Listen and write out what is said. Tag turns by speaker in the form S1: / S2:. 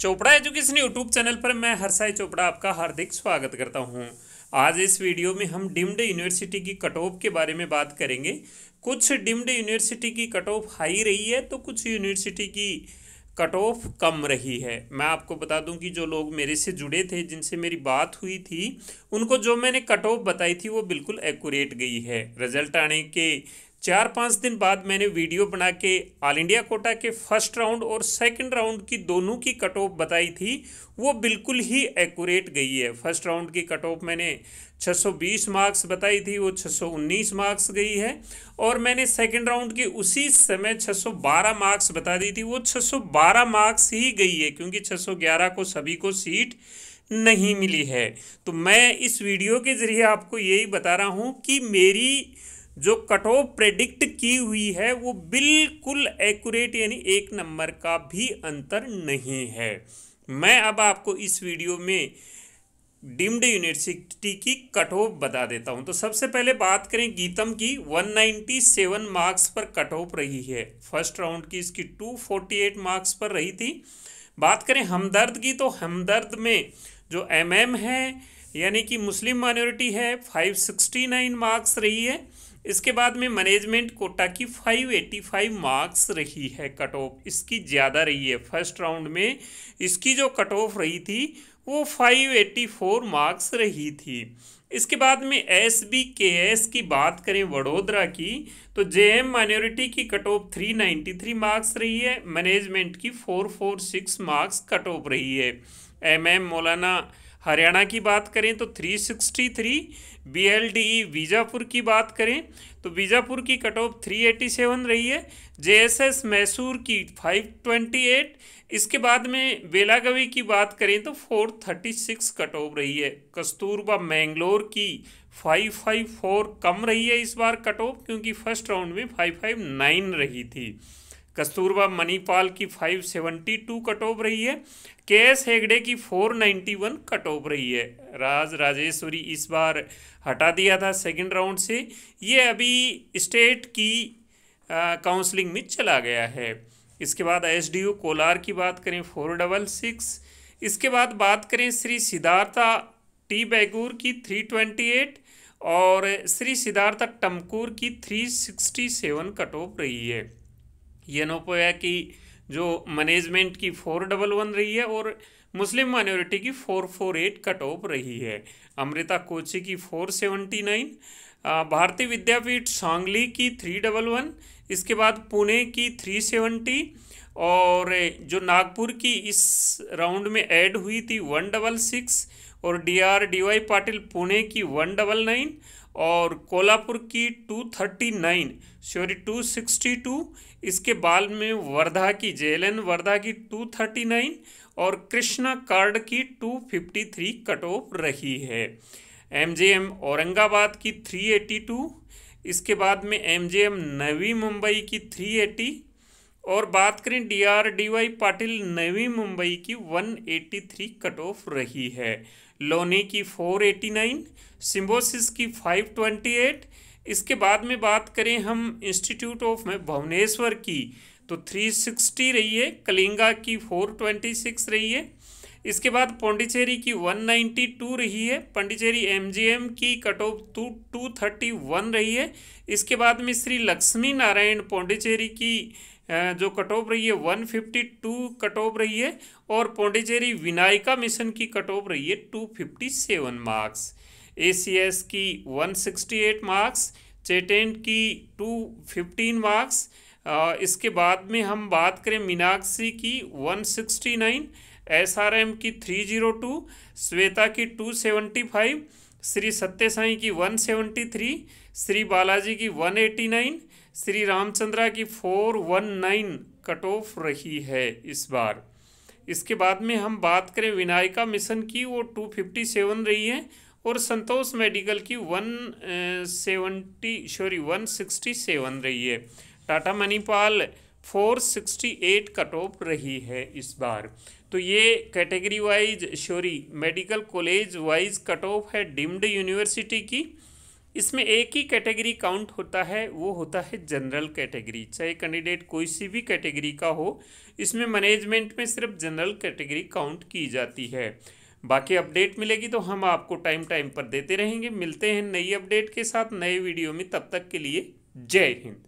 S1: Chopra education YouTube channel पर मैं हरसाई चोपड़ा आपका हार्दिक स्वागत करता हूं आज इस वीडियो में हम डिम्ड यूनिवर्सिटी की कट ऑफ के बारे में बात करेंगे कुछ डिम्ड यूनिवर्सिटी की कट ऑफ हाई रही है तो कुछ यूनिवर्सिटी की कट ऑफ कम रही है मैं आपको बता दूं कि जो लोग मेरे से जुड़े थे जिनसे मेरी बात हुई थी उनको जो मैंने कट ऑफ बताई थी वो बिल्कुल एक्यूरेट गई है रिजल्ट आने के चार पाँच दिन बाद मैंने वीडियो बना के ऑल इंडिया कोटा के फर्स्ट राउंड और सेकंड राउंड की दोनों की कट ऑफ बताई थी वो बिल्कुल ही एक्यूरेट गई है फर्स्ट राउंड की कट ऑफ मैंने 620 मार्क्स बताई थी वो 619 मार्क्स गई है और मैंने सेकंड राउंड की उसी समय 612 मार्क्स बता दी थी वो 612 मार्क्स ही गई है क्योंकि छः को सभी को सीट नहीं मिली है तो मैं इस वीडियो के ज़रिए आपको यही बता रहा हूँ कि मेरी जो कट ऑफ प्रेडिक्ट की हुई है वो बिल्कुल एक्यूरेट यानी एक नंबर का भी अंतर नहीं है मैं अब आपको इस वीडियो में डीम्ड यूनिवर्सिटी की कट ऑफ बता देता हूं तो सबसे पहले बात करें गीतम की 197 मार्क्स पर कट ऑफ रही है फर्स्ट राउंड की इसकी 248 मार्क्स पर रही थी बात करें हमदर्द की तो हमदर्द में जो एम एम है यानी कि मुस्लिम माइनॉरिटी है 569 मार्क्स रही है इसके बाद में मैनेजमेंट कोटा की 585 मार्क्स रही है कट ऑफ इसकी ज़्यादा रही है फर्स्ट राउंड में इसकी जो कट ऑफ रही थी वो 584 मार्क्स रही थी इसके बाद में एस बी के एस की बात करें वडोदरा की तो जे एम माइनॉरिटी की cut off three ninety three marks रही है मैनेजमेंट की four four six marks cut off रही है एम एम मौलाना हरियाणा की बात करें तो 363 ई e बीजापुर की बात करें तो बीजापुर की कट ऑफ सेवन रही है एस मैसूर की 528 इसके बाद में बेलागवी की बात करें तो 436 कट ऑफ रही है कस्तूरबा मैंगलोर की 554 कम रही है इस बार कट ऑफ क्योंकि फर्स्ट राउंड में 559 रही थी कस्तूरबा मणिपाल की 572 कट ऑफ रही है के एस हेगड़े की 491 कट ऑफ रही है राज राजेश्वरी इस बार हटा दिया था सेकंड राउंड से ये अभी स्टेट की काउंसलिंग में चला गया है इसके बाद एस डी कोलार की बात करें फोर डबल सिक्स इसके बाद बात करें श्री सिद्धार्था टी बैगूर की थ्री ट्वेंटी एट और श्री सिद्धार्था टमकूर की three sixty seven cut off रही है ये नोपोया की जो मैनेजमेंट की फोर डबल वन रही है और मुस्लिम माइनॉरिटी की four four eight cut off रही है अमृता कोची की फोर सेवेंटी नाइन भारतीय विद्यापीठ सांगली की थ्री डबल वन इसके बाद पुणे की थ्री सेवेंटी और जो नागपुर की इस राउंड में ऐड हुई थी वन डबल सिक्स और D R D Y Patil Pune की वन डबल नाइन और कोल्हापुर की 239 सॉरी टू इसके बाद में वर्धा की जे वर्धा की 239 और कृष्णा कार्ड की 253 कट ऑफ रही है एमजेएम औरंगाबाद की 382 इसके बाद में एमजेएम नवी मुंबई की एटी और बात करें D R D Y Patil Navi Mumbai की 183 कट ऑफ रही है लोनी की 489 सिम्बोसिस की 528 इसके बाद में बात करें हम इंस्टीट्यूट ऑफ में भुवनेश्वर की तो 360 रही है कलिंगा की 426 रही है इसके बाद पौंडीचेरी की 192 रही है पंडिचेरी एमजीएम की कट ऑफ टू टू रही है इसके बाद में श्री लक्ष्मी नारायण पौंडीचेरी की जो कट ऑफ रही है 152 कट ऑफ रही है और पौंडीचेरी विनायका मिशन की कट ऑफ रही है 257 मार्क्स एसीएस की 168 मार्क्स चेटेंट की 215 मार्क्स इसके बाद में हम बात करें मीनाक्षी की 169 एसआरएम की 302 श्वेता की 275 श्री सत्य साई की 173 श्री बालाजी की 189 श्री रामचंद्रा की 419 कट ऑफ रही है इस बार इसके बाद में हम बात करें विनायका मिशन की वो 257 रही है और संतोष मेडिकल की 170 सॉरी 167 रही है टाटा मणिपाल 468 कट ऑफ रही है इस बार तो ये category wise sorry medical college wise cut off है डीम्ड यूनिवर्सिटी की इसमें एक ही कैटेगरी काउंट होता है वो होता है जनरल कैटेगरी चाहे कैंडिडेट कोई सी भी कैटेगरी का हो इसमें मैनेजमेंट में सिर्फ जनरल कैटेगरी काउंट की जाती है बाकी अपडेट मिलेगी तो हम आपको टाइम टाइम पर देते रहेंगे मिलते हैं नई अपडेट के साथ नए वीडियो में तब तक के लिए जय हिंद